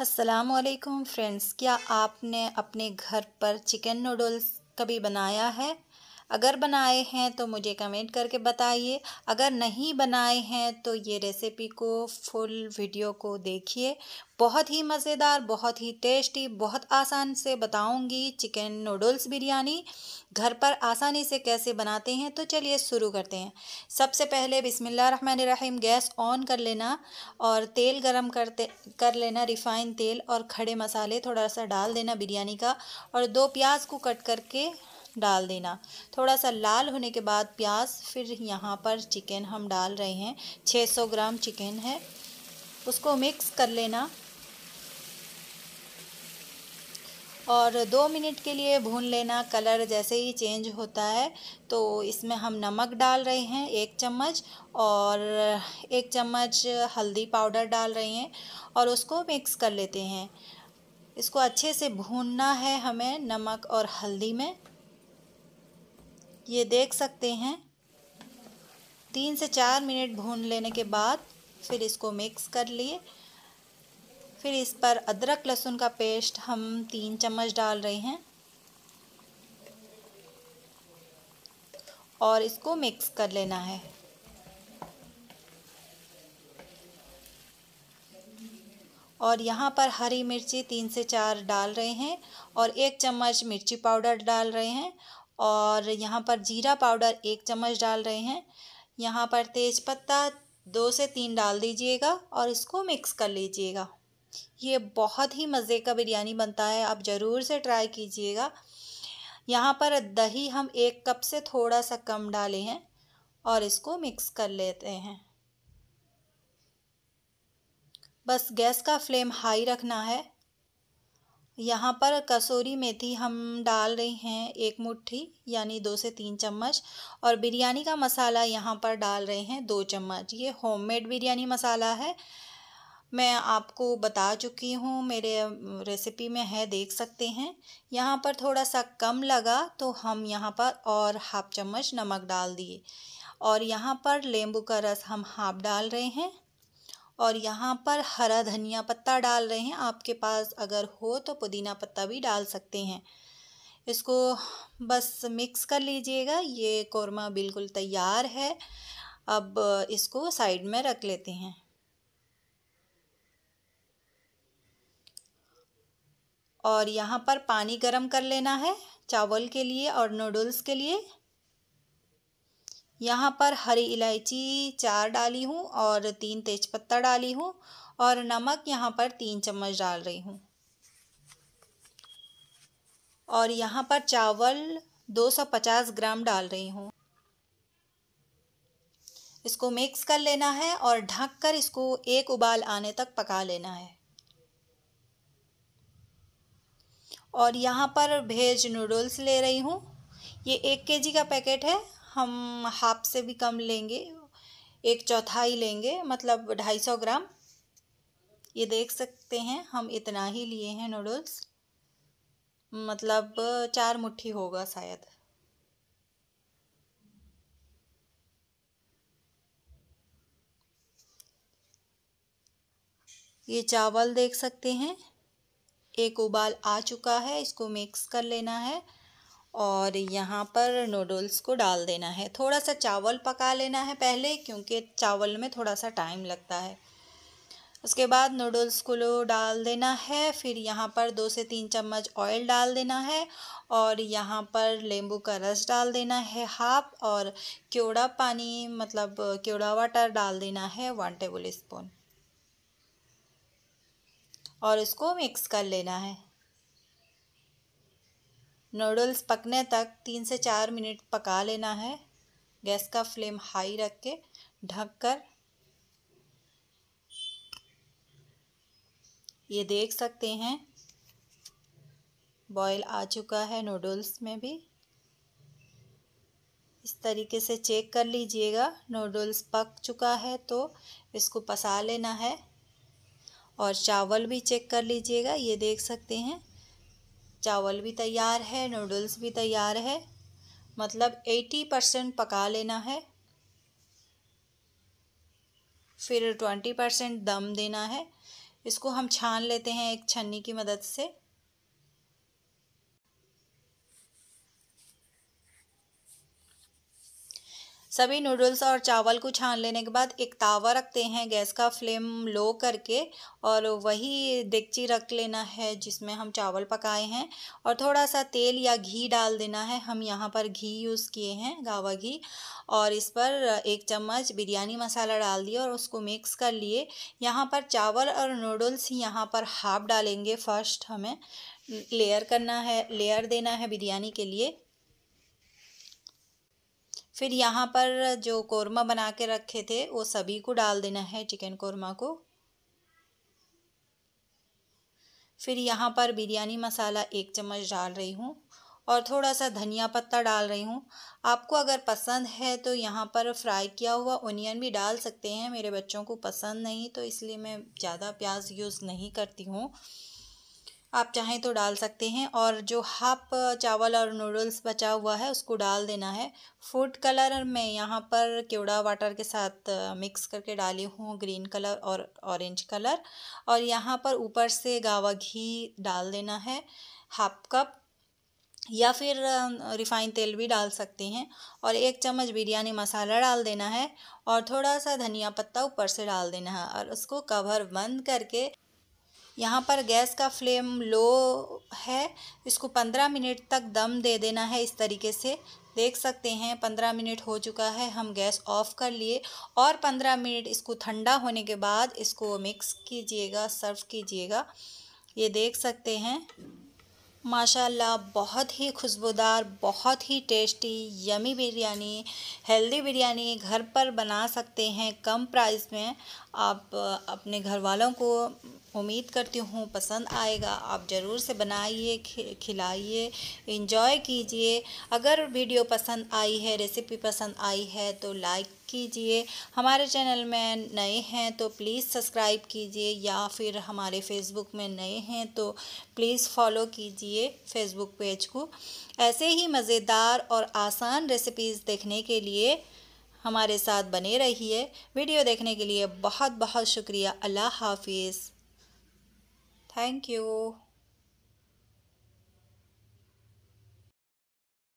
असलकम फ्रेंड्स क्या आपने अपने घर पर चिकन नूडल्स कभी बनाया है अगर बनाए हैं तो मुझे कमेंट करके बताइए अगर नहीं बनाए हैं तो ये रेसिपी को फुल वीडियो को देखिए बहुत ही मज़ेदार बहुत ही टेस्टी बहुत आसान से बताऊंगी चिकन नूडल्स बिरयानी घर पर आसानी से कैसे बनाते हैं तो चलिए शुरू करते हैं सबसे पहले बिसमीम गैस ऑन कर लेना और तेल गरम करते कर लेना रिफ़ाइन तेल और खड़े मसाले थोड़ा सा डाल देना बिरयानी का और दो प्याज को कट करके डाल देना थोड़ा सा लाल होने के बाद प्याज फिर यहाँ पर चिकन हम डाल रहे हैं 600 ग्राम चिकन है उसको मिक्स कर लेना और दो मिनट के लिए भून लेना कलर जैसे ही चेंज होता है तो इसमें हम नमक डाल रहे हैं एक चम्मच और एक चम्मच हल्दी पाउडर डाल रहे हैं और उसको मिक्स कर लेते हैं इसको अच्छे से भूनना है हमें नमक और हल्दी में ये देख सकते हैं तीन से चार मिनट भून लेने के बाद फिर इसको मिक्स कर लिए फिर इस पर अदरक लहसुन का पेस्ट हम तीन चम्मच डाल रहे हैं और इसको मिक्स कर लेना है और यहाँ पर हरी मिर्ची तीन से चार डाल रहे हैं और एक चम्मच मिर्ची पाउडर डाल रहे हैं और यहाँ पर जीरा पाउडर एक चम्मच डाल रहे हैं यहाँ पर तेज पत्ता दो से तीन डाल दीजिएगा और इसको मिक्स कर लीजिएगा ये बहुत ही मज़े का बिरयानी बनता है आप ज़रूर से ट्राई कीजिएगा यहाँ पर दही हम एक कप से थोड़ा सा कम डाले हैं और इसको मिक्स कर लेते हैं बस गैस का फ्लेम हाई रखना है यहाँ पर कसूरी मेथी हम डाल रहे हैं एक मुट्ठी यानी दो से तीन चम्मच और बिरयानी का मसाला यहाँ पर डाल रहे हैं दो चम्मच ये होममेड बिरयानी मसाला है मैं आपको बता चुकी हूँ मेरे रेसिपी में है देख सकते हैं यहाँ पर थोड़ा सा कम लगा तो हम यहाँ पर और हाफ चम्मच नमक डाल दिए और यहाँ पर नींबू का रस हम हाफ डाल रहे हैं और यहाँ पर हरा धनिया पत्ता डाल रहे हैं आपके पास अगर हो तो पुदीना पत्ता भी डाल सकते हैं इसको बस मिक्स कर लीजिएगा ये कौरमा बिल्कुल तैयार है अब इसको साइड में रख लेते हैं और यहाँ पर पानी गरम कर लेना है चावल के लिए और नूडल्स के लिए यहाँ पर हरी इलायची चार डाली हूँ और तीन तेज़पत्ता डाली हूँ और नमक यहाँ पर तीन चम्मच डाल रही हूँ और यहाँ पर चावल 250 ग्राम डाल रही हूँ इसको मिक्स कर लेना है और ढककर इसको एक उबाल आने तक पका लेना है और यहाँ पर भेज नूडल्स ले रही हूँ ये एक केजी का पैकेट है हम हाफ से भी कम लेंगे एक चौथाई लेंगे मतलब ढाई सौ ग्राम ये देख सकते हैं हम इतना ही लिए हैं नूडल्स मतलब चार मुट्ठी होगा शायद ये चावल देख सकते हैं एक उबाल आ चुका है इसको मिक्स कर लेना है और यहाँ पर नूडल्स को डाल देना है थोड़ा सा चावल पका लेना है पहले क्योंकि चावल में थोड़ा सा टाइम लगता है उसके बाद नूडल्स को लो डाल देना है फिर यहाँ पर दो से तीन चम्मच ऑयल डाल देना है और यहाँ पर नींबू का रस डाल देना है हाफ और क्योड़ा पानी मतलब क्योड़ा वाटर डाल देना है वन टेबल स्पून और इसको मिक्स कर लेना है नूडल्स पकने तक तीन से चार मिनट पका लेना है गैस का फ्लेम हाई रख के ढक कर ये देख सकते हैं बॉईल आ चुका है नूडल्स में भी इस तरीके से चेक कर लीजिएगा नूडल्स पक चुका है तो इसको पसा लेना है और चावल भी चेक कर लीजिएगा ये देख सकते हैं चावल भी तैयार है नूडल्स भी तैयार है मतलब एटी परसेंट पका लेना है फिर ट्वेंटी परसेंट दम देना है इसको हम छान लेते हैं एक छन्नी की मदद से सभी नूडल्स और चावल को छान लेने के बाद एक तावा रखते हैं गैस का फ्लेम लो करके और वही डेगची रख लेना है जिसमें हम चावल पकाए हैं और थोड़ा सा तेल या घी डाल देना है हम यहाँ पर घी यूज़ किए हैं गावा घी और इस पर एक चम्मच बिरयानी मसाला डाल दिया और उसको मिक्स कर लिए यहाँ पर चावल और नूडल्स यहाँ पर हाफ डालेंगे फर्स्ट हमें लेयर करना है लेयर देना है बिरयानी के लिए फिर यहाँ पर जो कौरमा बना के रखे थे वो सभी को डाल देना है चिकन कौरमा को फिर यहाँ पर बिरयानी मसाला एक चम्मच डाल रही हूँ और थोड़ा सा धनिया पत्ता डाल रही हूँ आपको अगर पसंद है तो यहाँ पर फ्राई किया हुआ ओनियन भी डाल सकते हैं मेरे बच्चों को पसंद नहीं तो इसलिए मैं ज़्यादा प्याज यूज़ नहीं करती हूँ आप चाहें तो डाल सकते हैं और जो हाफ चावल और नूडल्स बचा हुआ है उसको डाल देना है फूड कलर मैं यहाँ पर केवड़ा वाटर के साथ मिक्स करके डाली हूँ ग्रीन कलर और ऑरेंज कलर और यहाँ पर ऊपर से गावा घी डाल देना है हाफ कप या फिर रिफाइंड तेल भी डाल सकते हैं और एक चम्मच बिरयानी मसाला डाल देना है और थोड़ा सा धनिया पत्ता ऊपर से डाल देना है और उसको कवर बंद करके यहाँ पर गैस का फ्लेम लो है इसको पंद्रह मिनट तक दम दे देना है इस तरीके से देख सकते हैं पंद्रह मिनट हो चुका है हम गैस ऑफ़ कर लिए और पंद्रह मिनट इसको ठंडा होने के बाद इसको मिक्स कीजिएगा सर्व कीजिएगा ये देख सकते हैं माशाल्लाह बहुत ही खुशबूदार बहुत ही tasty yummy biryani healthy biryani घर पर बना सकते हैं कम प्राइस में आप अपने घर वालों को उम्मीद करती हूँ पसंद आएगा आप ज़रूर से बनाइए खिलाइए इंजॉय कीजिए अगर वीडियो पसंद आई है रेसिपी पसंद आई है तो लाइक कीजिए हमारे चैनल में नए हैं तो प्लीज़ सब्सक्राइब कीजिए या फिर हमारे फेसबुक में नए हैं तो प्लीज़ फॉलो कीजिए फेसबुक पेज को ऐसे ही मज़ेदार और आसान रेसिपीज़ देखने के लिए हमारे साथ बने रहिए वीडियो देखने के लिए बहुत बहुत शुक्रिया अल्लाह हाफिज़ Thank you.